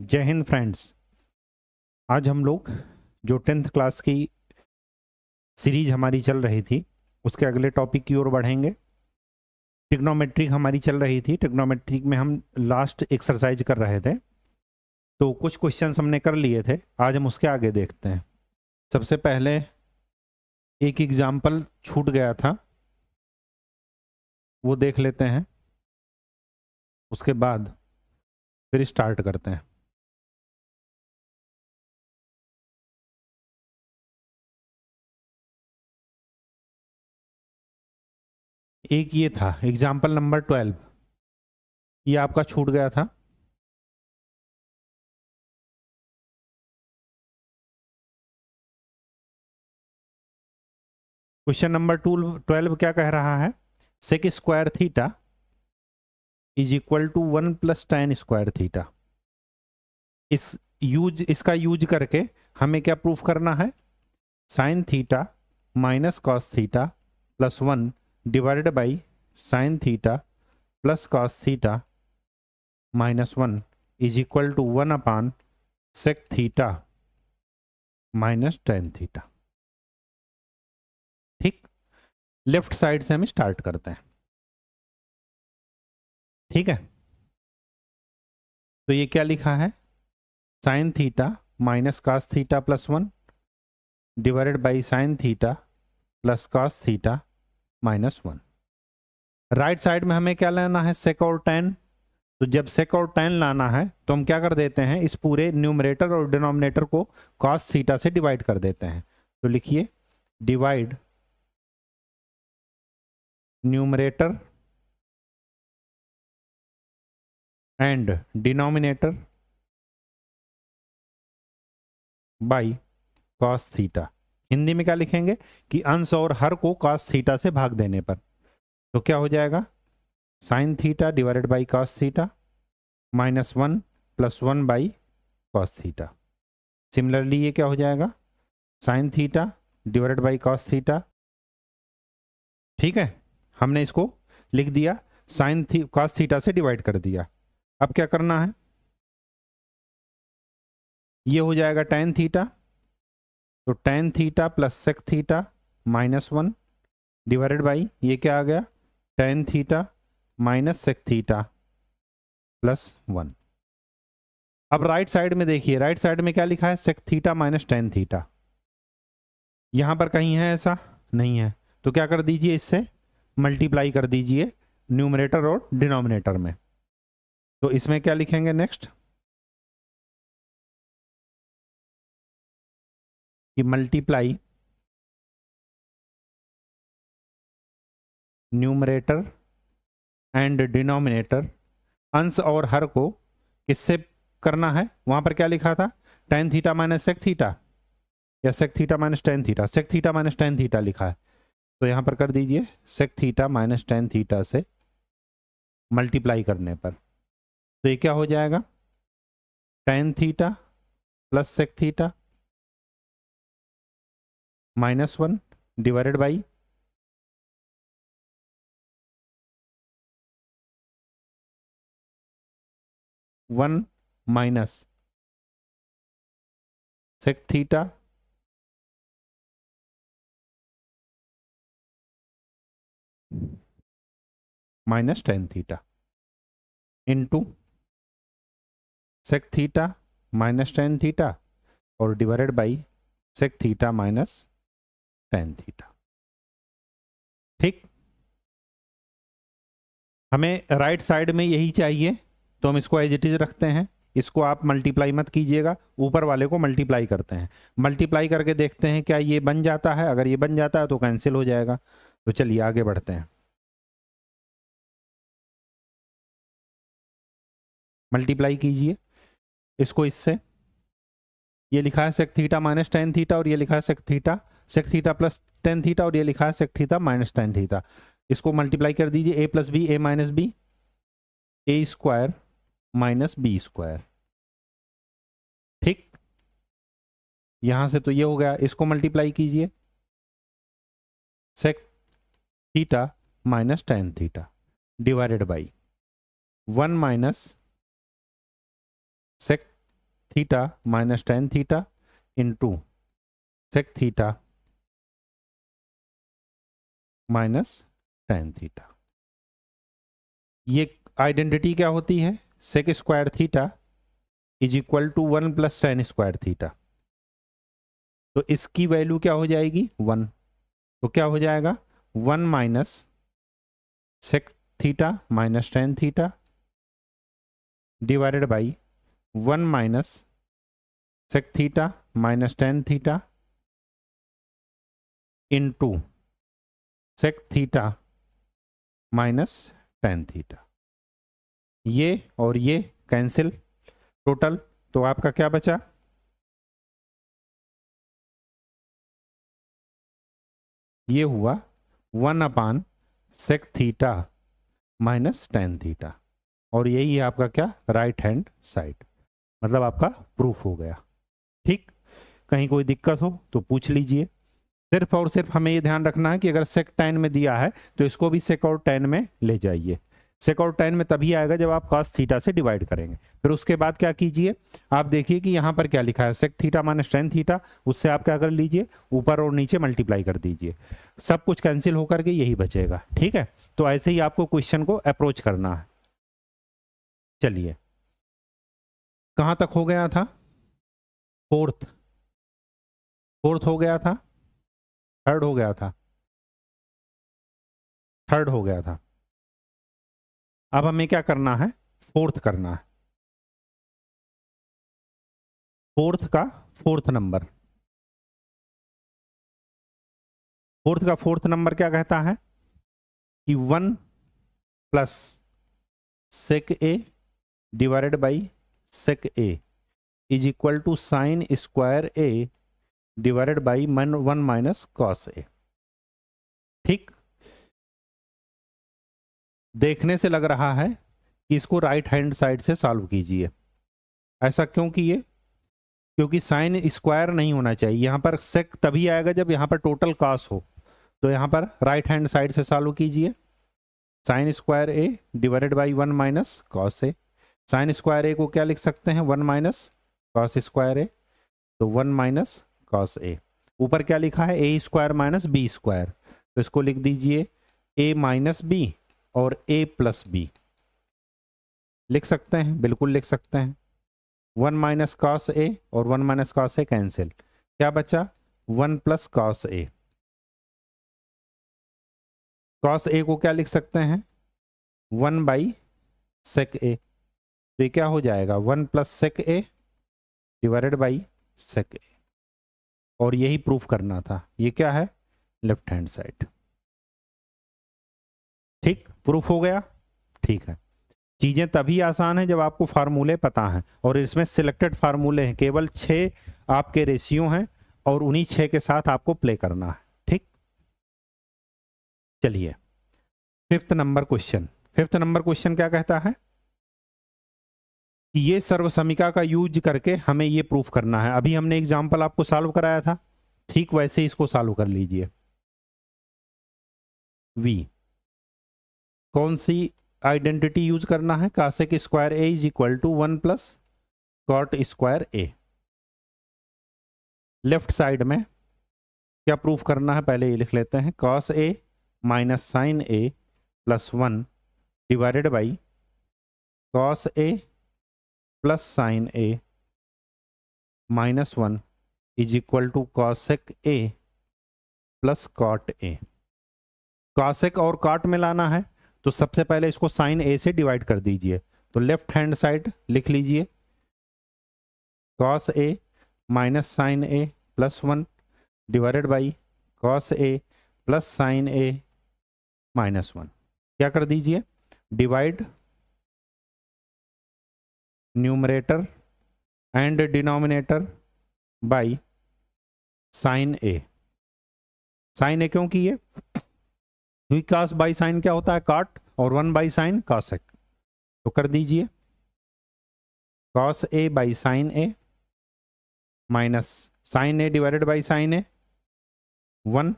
जय हिंद फ्रेंड्स आज हम लोग जो टेंथ क्लास की सीरीज हमारी चल रही थी उसके अगले टॉपिक की ओर बढ़ेंगे टिग्नोमेट्रिक हमारी चल रही थी टिग्नोमेट्रिक में हम लास्ट एक्सरसाइज कर रहे थे तो कुछ क्वेश्चन हमने कर लिए थे आज हम उसके आगे देखते हैं सबसे पहले एक एग्जाम्पल छूट गया था वो देख लेते हैं उसके बाद फिर स्टार्ट करते हैं एक ये था एग्जाम्पल नंबर ट्वेल्व ये आपका छूट गया था क्वेश्चन नंबर टू ट्वेल्व क्या कह रहा है sec square theta is equal to one plus tan square theta इस यूज इसका यूज करके हमें क्या प्रूफ करना है sine theta minus cos theta plus one divided by sine theta plus cos theta minus one is equal to one upon sec theta minus tan theta ठीक left side से हम start करते हैं ठीक है तो ये क्या लिखा है sine theta minus cos theta plus one divided by sine theta plus cos theta minus one right side में हमें क्या लाना है सेक और टेन तो जब सेक और टेन लाना है तो हम क्या कर देते हैं इस पूरे न्यूमरेटर और डिनोमिनेटर को कॉस थीटा से डिवाइड कर देते हैं तो लिखिए divide numerator and denominator by cos theta Hindi में क्या लिखेंगे कि अंश और हर को कास थीटा से भाग देने पर तो क्या हो जाएगा sine theta divided by cos theta minus one plus one by cos theta similarly ये क्या हो जाएगा sine theta divided by cos theta ठीक है हमने इसको लिख दिया साइन थी कॉस थीटा से डिवाइड कर दिया अब क्या करना है ये हो जाएगा टेन थीटा तो tan theta plus sec theta minus one divided by ये क्या आ गया tan theta minus sec theta plus one अब राइट साइड में देखिए राइट साइड में क्या लिखा है sec theta minus tan theta यहां पर कहीं है ऐसा नहीं है तो क्या कर दीजिए इससे मल्टीप्लाई कर दीजिए न्यूमरेटर और डिनोमिनेटर में तो इसमें क्या लिखेंगे नेक्स्ट कि मल्टीप्लाई न्यूमरेटर एंड डिनोमिनेटर अंश और हर को किससे करना है वहां पर क्या लिखा था tan theta minus sec theta या sec theta minus tan theta sec theta minus tan theta लिखा है तो यहां पर कर दीजिए sec theta minus tan theta से मल्टीप्लाई करने पर तो ये क्या हो जाएगा tan theta plus sec theta minus one divided by one minus sec theta minus tan theta into sec theta minus tan theta और divided by sec theta minus tan theta ठीक हमें राइट right साइड में यही चाहिए तो हम इसको as it is रखते हैं इसको आप मल्टीप्लाई मत कीजिएगा ऊपर वाले को मल्टीप्लाई करते हैं मल्टीप्लाई करके देखते हैं क्या ये बन जाता है अगर ये बन जाता है तो कैंसिल हो जाएगा तो चलिए आगे बढ़ते हैं मल्टीप्लाई कीजिए इसको इससे ये लिखा है sec theta minus tan theta और ये लिखा है sec theta sec theta plus tan theta और ये लिखा है sec theta minus tan theta इसको मल्टीप्लाई कर दीजिए A plus B A minus B A square minus B square ठीक यहां से तो ये हो गया इसको मल्टीप्लाई कीजिए sec theta minus tan theta divided by one minus sec theta minus tan theta into sec theta minus tan theta ये आइडेंटिटी क्या होती है sec square theta is equal to one plus tan square theta तो इसकी value क्या हो जाएगी one तो क्या हो जाएगा one minus sec theta minus tan theta divided by one minus sec theta minus tan theta into sec theta minus tan theta ये और ये कैंसिल टोटल तो आपका क्या बचा ये हुआ one upon sec theta minus tan theta और यही है आपका क्या राइट हैंड साइड मतलब आपका प्रूफ हो गया ठीक कहीं कोई दिक्कत हो तो पूछ लीजिए सिर्फ और सिर्फ हमें ये ध्यान रखना है कि अगर सेक टेन में दिया है तो इसको भी सेक और टेन में ले जाइए सेक और टेन में तभी आएगा जब आप कॉस थीटा से डिवाइड करेंगे फिर उसके बाद क्या कीजिए आप देखिए कि यहाँ पर क्या लिखा है sec theta minus tan theta उससे आप क्या कर लीजिए ऊपर और नीचे मल्टीप्लाई कर दीजिए सब कुछ कैंसिल होकर के यही बचेगा ठीक है तो ऐसे ही आपको क्वेश्चन को अप्रोच करना है चलिए कहाँ तक हो गया था फोर्थ फोर्थ हो गया था थर्ड हो गया था थर्ड हो गया था अब हमें क्या करना है फोर्थ करना है फोर्थ का फोर्थ नंबर फोर्थ का फोर्थ नंबर क्या कहता है कि one plus sec A divided by sec A is equal to sine square A divided by मन वन माइनस कॉस ए ठीक देखने से लग रहा है कि इसको राइट हैंड साइड से सॉल्व कीजिए ऐसा क्यों किए क्योंकि साइन स्क्वायर नहीं होना चाहिए यहाँ पर सेक तभी आएगा जब यहाँ पर टोटल कॉस हो तो यहाँ पर राइट हैंड साइड से सॉल्व कीजिए sine square A divided by one minus cos A sine square A को क्या लिख सकते हैं one minus cos square A तो वन माइनस कॉस ए ऊपर क्या लिखा है A square minus B square तो इसको लिख दीजिए ए माइनस बी और ए प्लस बी लिख सकते हैं बिल्कुल लिख सकते हैं वन माइनस कॉस ए और one minus cos A cancel क्या बचा one plus cos A cos A को क्या लिख सकते हैं वन बाई सेक ए तो ये क्या हो जाएगा one plus sec A divided by sec A और यही प्रूफ करना था ये क्या है लेफ्ट हैंड साइड ठीक प्रूफ हो गया ठीक है चीजें तभी आसान है जब आपको फार्मूले पता हैं और इसमें सिलेक्टेड फार्मूले हैं केवल छः आपके रेशियो हैं और उन्हीं छः के साथ आपको प्ले करना है ठीक चलिए fifth number question fifth number question क्या कहता है ये सर्वसमिका का यूज करके हमें ये प्रूफ करना है अभी हमने एग्जाम्पल आपको सॉल्व कराया था ठीक वैसे इसको सॉल्व कर लीजिए वी कौन सी आइडेंटिटी यूज करना है cosec square A is equal to one plus cot square A left side में क्या प्रूफ करना है पहले ये लिख लेते हैं cos A minus sine A plus one divided by cos A plus sine A minus one is equal to cosec A plus cot A cosec और कॉट में लाना है तो सबसे पहले इसको साइन ए से डिवाइड कर दीजिए तो लेफ्ट हैंड साइड लिख लीजिए cos A minus sine A plus one divided by cos A plus sine A minus one क्या कर दीजिए divide numerator and denominator by sine A sine A क्यों की है कास बाई साइन क्या होता है काट और वन बाई साइन कॉसेक तो कर दीजिए cos A by sine A minus sine A divided by sine A one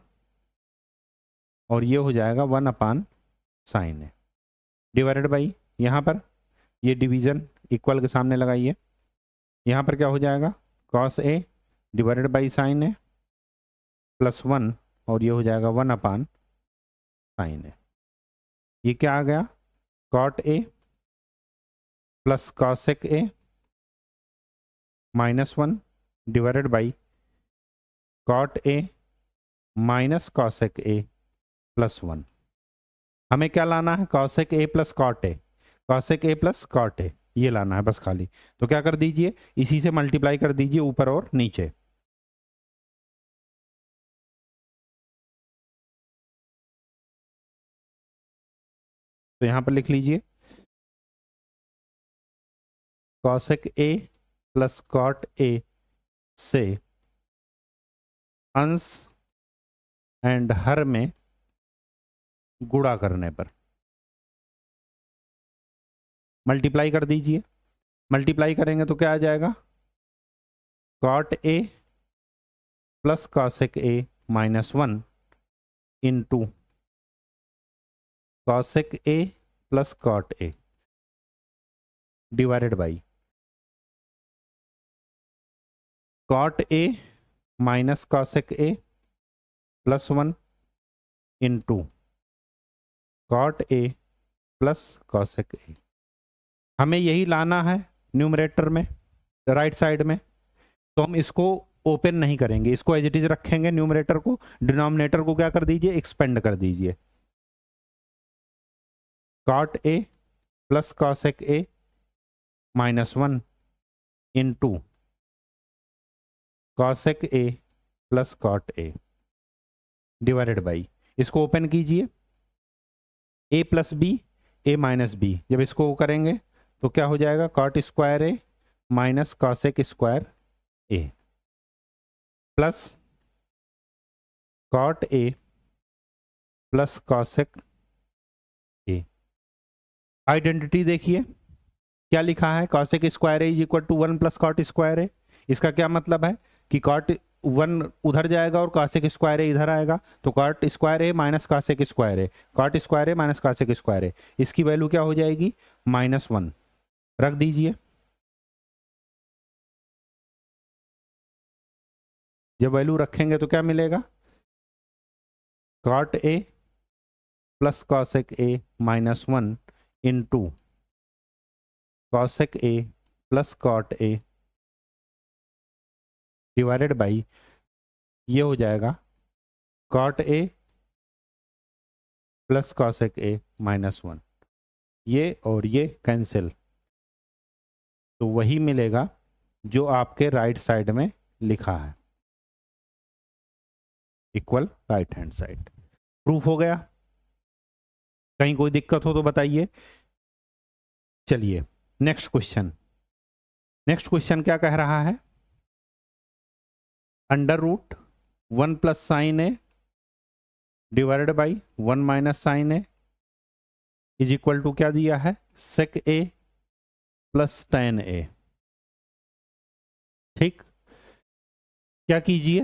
और ये हो जाएगा one upon sine A divided by यहाँ पर ये डिवीजन इक्वल के सामने लगाइए यहाँ पर क्या हो जाएगा cos A divided by sine A plus one और ये हो जाएगा वन अपान साइन ए ये क्या आ गया cot A plus cosec A minus one divided by cot A minus cosec A plus one हमें क्या लाना है cosec A plus cot A cosec A plus cot A ये लाना है बस खाली तो क्या कर दीजिए इसी से मल्टीप्लाई कर दीजिए ऊपर और नीचे तो यहां पर लिख लीजिए कॉशक ए प्लस कॉट ए से अंश एंड हर में गुड़ा करने पर मल्टीप्लाई कर दीजिए मल्टीप्लाई करेंगे तो क्या आ जाएगा cot A plus cosec A minus one into cosec A plus cot A divided by cot A minus cosec A plus one into cot A plus cosec A हमें यही लाना है numerator में right side में तो हम इसको open नहीं करेंगे इसको एज इट इज रखेंगे न्यूमरेटर को डिनोमिनेटर को क्या कर दीजिए एक्सपेंड कर दीजिए cot A plus cosec A minus one into cosec A plus cot A divided by इसको ओपन कीजिए A plus B A minus B जब इसको करेंगे तो क्या हो जाएगा cot square A minus cosec square A plus cot A plus cosec A identity देखिए क्या लिखा है cosec square A is equal to one plus cot square A इसका क्या मतलब है कि कॉट वन उधर जाएगा और कॉसेक स्क्वायर ए इधर आएगा तो cot square A minus cosec square A cot square A minus cosec square A इसकी वैल्यू क्या हो जाएगी माइनस वन रख दीजिए जब वैल्यू रखेंगे तो क्या मिलेगा cot A plus cosec A minus one into cosec A plus cot A divided by ये हो जाएगा cot A plus cosec A minus one ये और ये कैंसिल तो वही मिलेगा जो आपके राइट साइड में लिखा है equal right hand side proof हो गया कहीं कोई दिक्कत हो तो बताइए चलिए नेक्स्ट क्वेश्चन नेक्स्ट क्वेश्चन क्या कह रहा है under root one plus sine A divided by one minus sine A is equal to क्या दिया है सेक ए प्लस टेन ए ठीक क्या कीजिए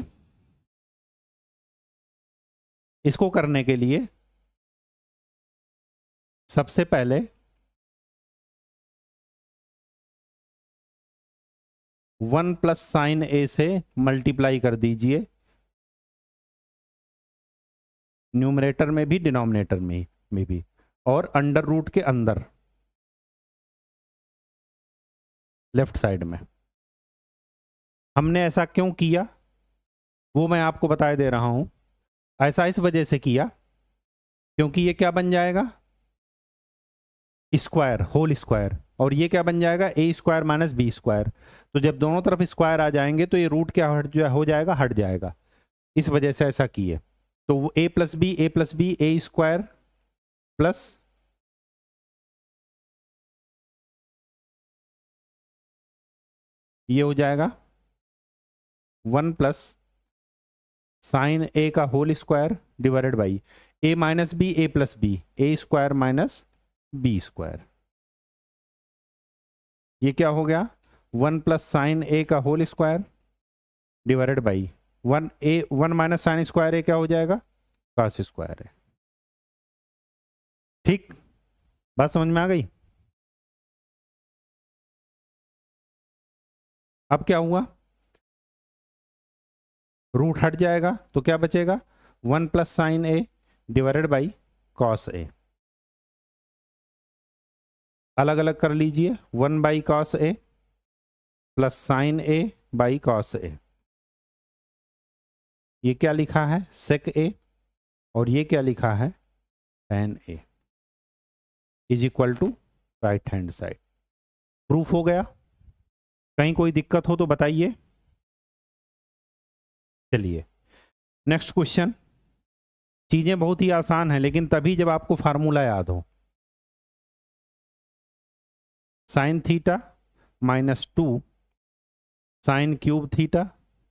इसको करने के लिए सबसे पहले वन प्लस साइन ए से मल्टीप्लाई कर दीजिए न्यूमरेटर में भी डिनोमिनेटर में, में भी और अंडर रूट के अंदर लेफ्ट साइड में हमने ऐसा क्यों किया वो मैं आपको बताए दे रहा हूँ ऐसा इस वजह से किया क्योंकि ये क्या बन जाएगा स्क्वायर होल स्क्वायर और ये क्या बन जाएगा A square minus B square तो जब दोनों तरफ स्क्वायर आ जाएंगे तो ये रूट क्या हट जा, हो जाएगा हट जाएगा इस वजह से ऐसा किए तो A plus B A plus B A square plus ये हो जाएगा वन प्लस साइन ए का whole square divided by A minus B A plus B A square minus B square ये क्या हो गया वन प्लस साइन ए का whole square divided by one A one minus sine square A क्या हो जाएगा कास square है ठीक बात समझ में आ गई अब क्या हुआ रूट हट जाएगा तो क्या बचेगा one plus sine A divided by cos A अलग अलग कर लीजिए one by cos A plus sine A by cos A ये क्या लिखा है सेक ए और ये क्या लिखा है tan A is equal to right hand side proof हो गया कहीं कोई दिक्कत हो तो बताइए चलिए नेक्स्ट क्वेश्चन चीज़ें बहुत ही आसान है लेकिन तभी जब आपको फार्मूला याद हो sine theta minus two sine cube theta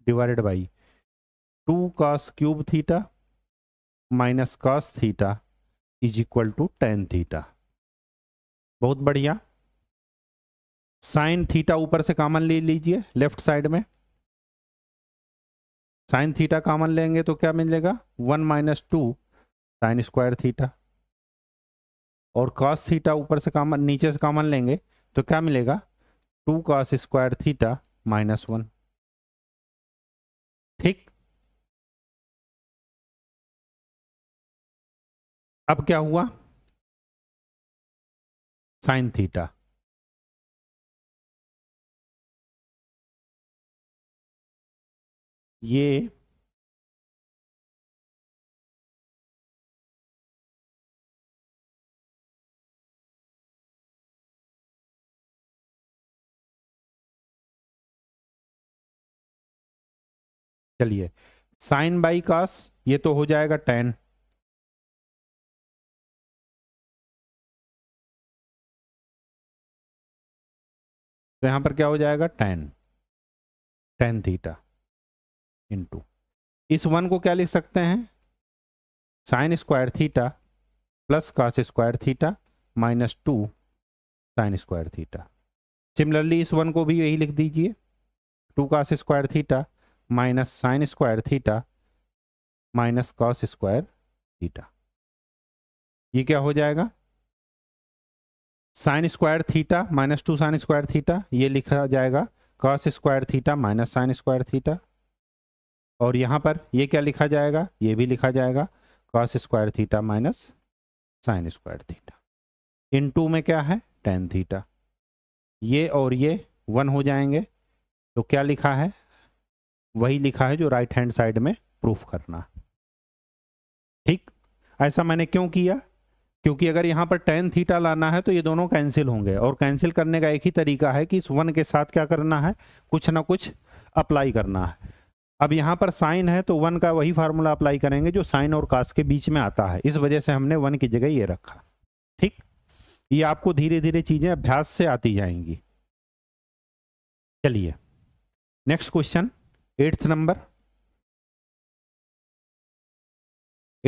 divided by two cos cube theta minus cos theta is equal to tan theta बहुत बढ़िया साइन थीटा ऊपर से कामन ले लीजिए लेफ्ट साइड में साइन थीटा कामन लेंगे तो क्या मिलेगा one minus two sine square theta और कॉस थीटा ऊपर से कामन नीचे से कामन लेंगे तो क्या मिलेगा two cos square theta minus one ठीक अब क्या हुआ साइन थीटा ये चलिए साइन बाई कास ये तो हो जाएगा टेन तो यहां पर क्या हो जाएगा टेन टेन थीटा इंटू इस वन को क्या लिख सकते हैं sine square theta plus cos square theta minus two sine square theta similarly इस वन को भी यही लिख दीजिए two cos square theta minus sine square theta minus cos square theta ये क्या हो जाएगा sine square theta minus two sine square theta ये लिखा जाएगा cos square theta minus sine square theta और यहाँ पर ये क्या लिखा जाएगा ये भी लिखा जाएगा cos square theta minus sine square theta into में क्या है टेन थीटा ये और ये वन हो जाएंगे तो क्या लिखा है वही लिखा है जो राइट हैंड साइड में प्रूफ करना ठीक ऐसा मैंने क्यों किया क्योंकि अगर यहाँ पर टेन थीटा लाना है तो ये दोनों कैंसिल होंगे और कैंसिल करने का एक ही तरीका है कि इस वन के साथ क्या करना है कुछ ना कुछ अप्लाई करना है अब यहाँ पर साइन है तो वन का वही फार्मूला अप्लाई करेंगे जो साइन और कास के बीच में आता है इस वजह से हमने वन की जगह ये रखा ठीक ये आपको धीरे धीरे चीजें अभ्यास से आती जाएंगी चलिए next question eighth number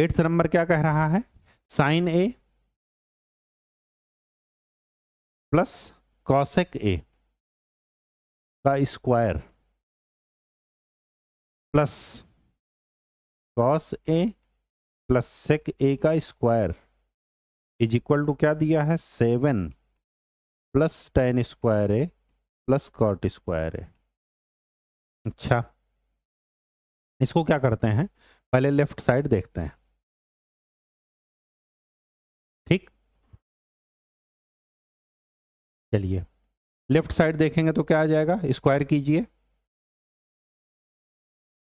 eighth number क्या कह रहा है sine A plus cosec A का square plus cos A plus sec A का स्क्वायर इज इक्वल टू क्या दिया है seven plus tan square A plus cot square A अच्छा इसको क्या करते हैं पहले लेफ्ट साइड देखते हैं ठीक चलिए लेफ्ट साइड देखेंगे तो क्या आ जाएगा स्क्वायर कीजिए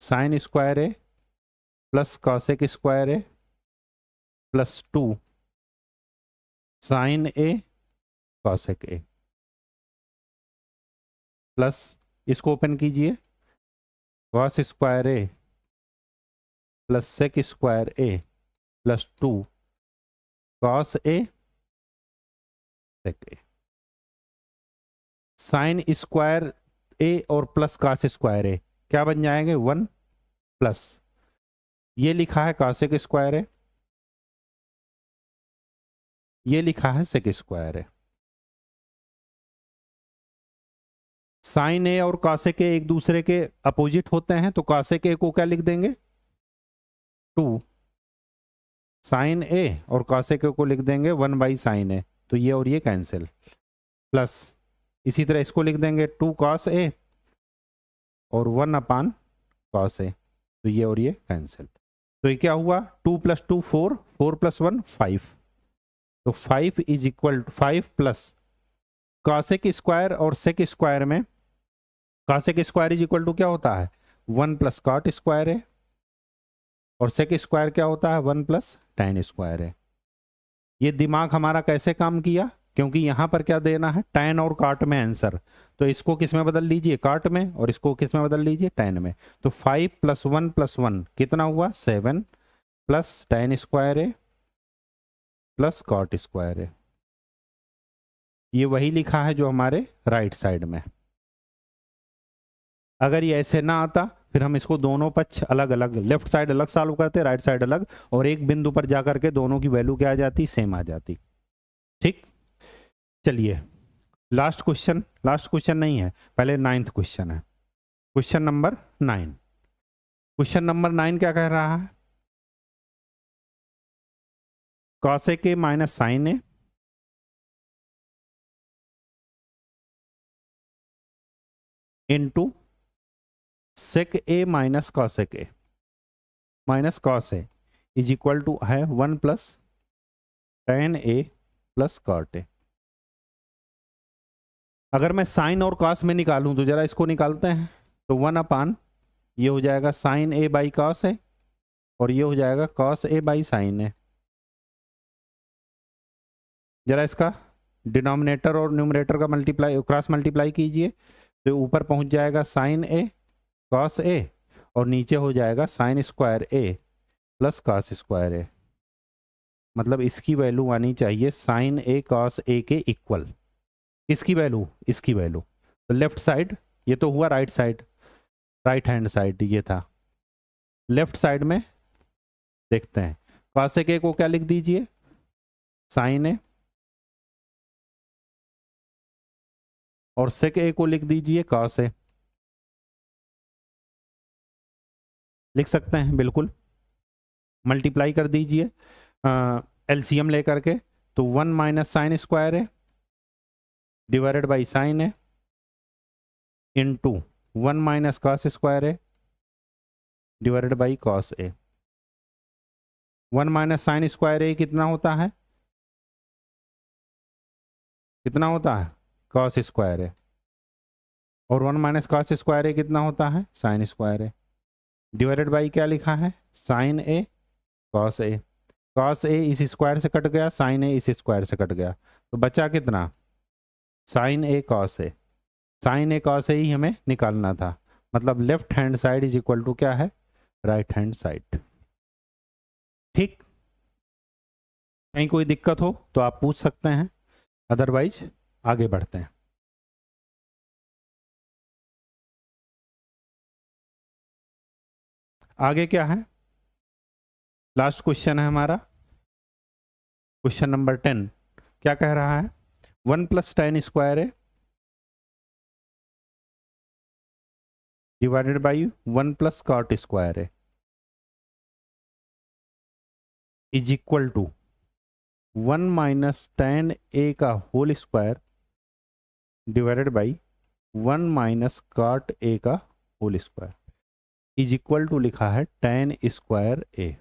sine square A plus cosec square A plus two sine A cosec A plus इसको ओपन कीजिए cos square A plus sec square A plus two cos A sec A sine square A और plus cos square A क्या बन जाएंगे one plus ये लिखा है cosec square है ये लिखा है सेक स्क्वायर है साइन ए और कासे के एक दूसरे के अपोजिट होते हैं तो कासे के को क्या लिख देंगे टू साइन ए और कासे के को लिख देंगे वन बाई साइन ए तो ये और ये कैंसिल प्लस इसी तरह इसको लिख देंगे टू कास ए और वन अपान कॉस ए तो ये और ये कैंसिल तो ये क्या हुआ two plus two four four plus one five तो five is equal five plus cosec square और सेक स्क्वायर में cosec square is equal to क्या होता है वन प्लस कॉट स्क्वायर है और सेक स्क्वायर क्या होता है वन प्लस टेन स्क्वायर है ये दिमाग हमारा कैसे काम किया क्योंकि यहां पर क्या देना है टेन और काट में आंसर तो इसको किस में बदल लीजिए काट में और इसको किस में बदल लीजिए टेन में तो five plus one plus one कितना हुआ seven plus tan square A plus cot square A ये वही लिखा है जो हमारे राइट साइड में अगर ये ऐसे ना आता फिर हम इसको दोनों पक्ष अलग अलग लेफ्ट साइड अलग सॉल्व करते राइट साइड अलग और एक बिंदु पर जाकर के दोनों की वैल्यू क्या आ जाती सेम आ जाती ठीक चलिए लास्ट क्वेश्चन लास्ट क्वेश्चन नहीं है पहले नाइन्थ क्वेश्चन है question number nine question number nine क्या कह रहा है cosec minus sine A into sec A minus cosec A minus cos A is equal to है one plus tan A plus cot A अगर मैं sign और cos में निकालूं तो ज़रा इसको निकालते हैं तो वन अपान ये हो जाएगा साइन ए बाई कॉस है और ये हो जाएगा कॉस ए बाई साइन है ज़रा इसका डिनोमिनेटर और न्यूमरेटर का मल्टीप्लाई क्रॉस मल्टीप्लाई कीजिए तो ऊपर पहुंच जाएगा साइन ए कॉस ए और नीचे हो जाएगा sine square A plus cos square A मतलब इसकी वैल्यू आनी चाहिए साइन ए कॉस ए के इक्वल इसकी वैल्यू इसकी वैल्यू तो लेफ्ट साइड ये तो हुआ right side right hand side ये था लेफ्ट साइड में देखते हैं कॉसेक ए को क्या लिख दीजिए साइन ए और सेक ए को लिख दीजिए कॉस ए लिख सकते हैं बिल्कुल मल्टीप्लाई कर दीजिए एलसीएम लेकर के तो वन माइनस साइन स्क्वायर है डिवाइडेड बाई साइन है into one minus cos square है divided by cos A one minus sine square A कितना होता है कितना होता है कॉस स्क्वायर है और one minus cos square A कितना होता है साइन स्क्वायर है डिवाइडेड बाई क्या लिखा है sine A cos A cos A इस स्क्वायर से कट गया साइन ए इस स्क्वायर से कट गया तो बचा कितना sine A cos A sine A cos A ही हमें निकालना था मतलब left hand side is equal to क्या है राइट हैंड साइड ठीक कहीं कोई दिक्कत हो तो आप पूछ सकते हैं अदरवाइज आगे बढ़ते हैं आगे क्या है लास्ट क्वेश्चन है हमारा क्वेश्चन नंबर टेन क्या कह रहा है वन प्लस टेन स्क्वायर है divided by one plus cot square है is equal to one minus tan A का whole square divided by one minus cot A का whole square is equal to लिखा है टेन स्क्वायर ए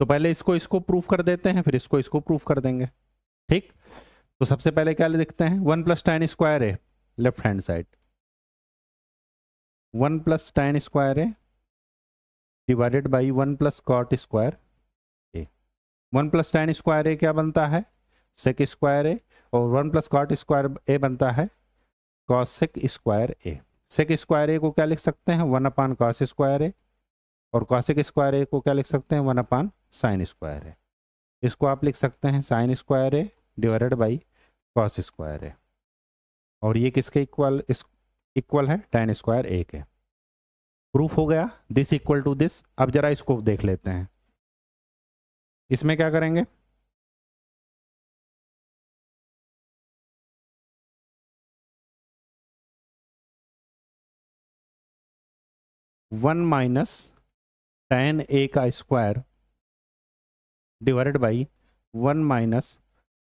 तो पहले इसको इसको प्रूफ कर देते हैं फिर इसको इसको प्रूफ कर देंगे ठीक तो सबसे पहले क्या लिखते हैं वन प्लस टेन स्क्वायर है left hand side one plus tan square है divided by one plus cot square A one plus tan square A क्या बनता है सेक स्क्वायर ए और one plus cot square A बनता है cosec square A sec square A को क्या लिख सकते हैं one upon cos square A और क्वासिक स्क्वायर ए को क्या लिख सकते हैं वन अपान साइन स्क्वायर है इसको आप लिख सकते हैं sine square A divided by cos square है और ये किसके इक्वल इक्वल है टेन स्क्वायर ए के प्रूफ हो गया दिस इक्वल टू दिस अब जरा इसको देख लेते हैं इसमें क्या करेंगे वन माइनस टेन ए का square divided by one minus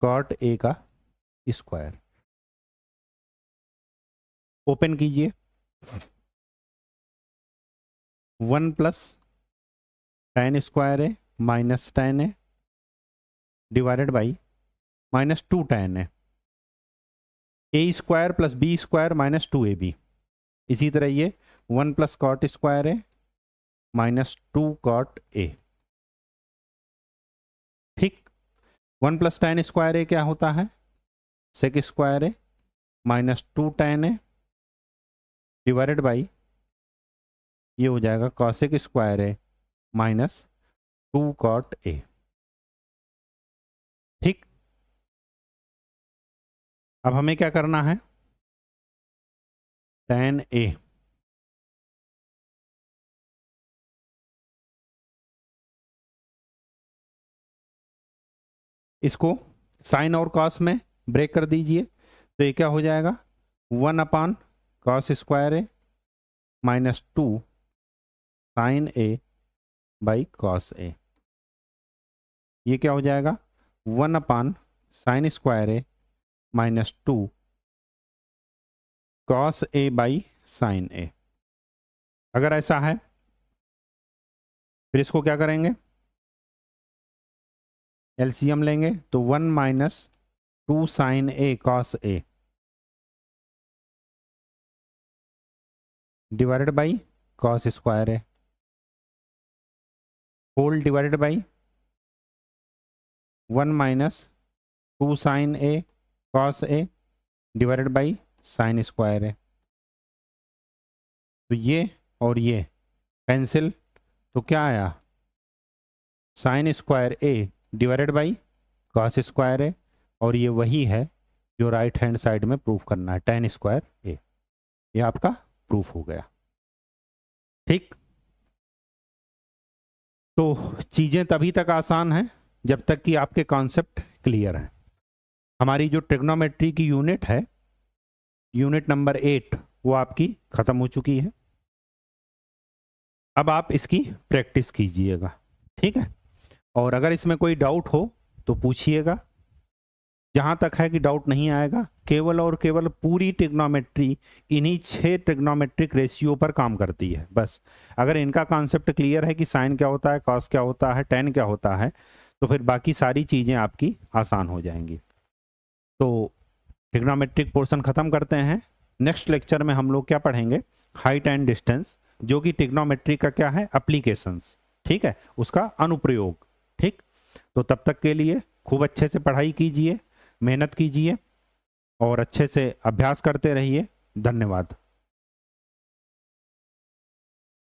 cot A का स्क्वायर ओपन कीजिए वन प्लस टेन स्क्वायर है माइनस टेन है divided by minus two tan है A square plus B square minus two A B इसी तरह ये one plus cot square है minus two cot A ठीक one plus tan square A क्या होता है sec square A minus two tan A divided by ये हो जाएगा cosec square A minus two cot A ठीक अब हमें क्या करना है टेन ए इसको साइन और कॉस में ब्रेक कर दीजिए तो ये क्या हो जाएगा one upon cos square A minus two sine A by cos A ये क्या हो जाएगा one upon sine square A minus two cos A by sine A अगर ऐसा है फिर इसको क्या करेंगे एलसीएम लेंगे तो one minus two sine A cos A divided by cos square है whole divided by one minus two sine A cos A divided by sine square है तो ये और ये कैंसिल तो क्या आया sine square A divided by cos square है और ये वही है जो राइट हैंड साइड में प्रूफ करना है टेन स्क्वायर ए ये आपका प्रूफ हो गया ठीक तो चीज़ें तभी तक आसान हैं जब तक कि आपके कॉन्सेप्ट क्लियर हैं हमारी जो ट्रिग्नोमेट्री की यूनिट है यूनिट नंबर एट वो आपकी ख़त्म हो चुकी है अब आप इसकी प्रैक्टिस कीजिएगा ठीक है और अगर इसमें कोई डाउट हो तो पूछिएगा जहाँ तक है कि डाउट नहीं आएगा केवल और केवल पूरी टिग्नोमेट्री इन्हीं छः टिग्नोमेट्रिक रेशियो पर काम करती है बस अगर इनका कॉन्सेप्ट क्लियर है कि साइन क्या होता है कॉस क्या होता है टेन क्या होता है तो फिर बाकी सारी चीज़ें आपकी आसान हो जाएंगी तो टिग्नोमेट्रिक पोर्सन ख़त्म करते हैं नेक्स्ट लेक्चर में हम लोग क्या पढ़ेंगे हाइट एंड डिस्टेंस जो कि टिग्नोमेट्री का क्या है अप्लीकेशंस ठीक है उसका अनुप्रयोग ठीक तो तब तक के लिए खूब अच्छे से पढ़ाई कीजिए मेहनत कीजिए और अच्छे से अभ्यास करते रहिए धन्यवाद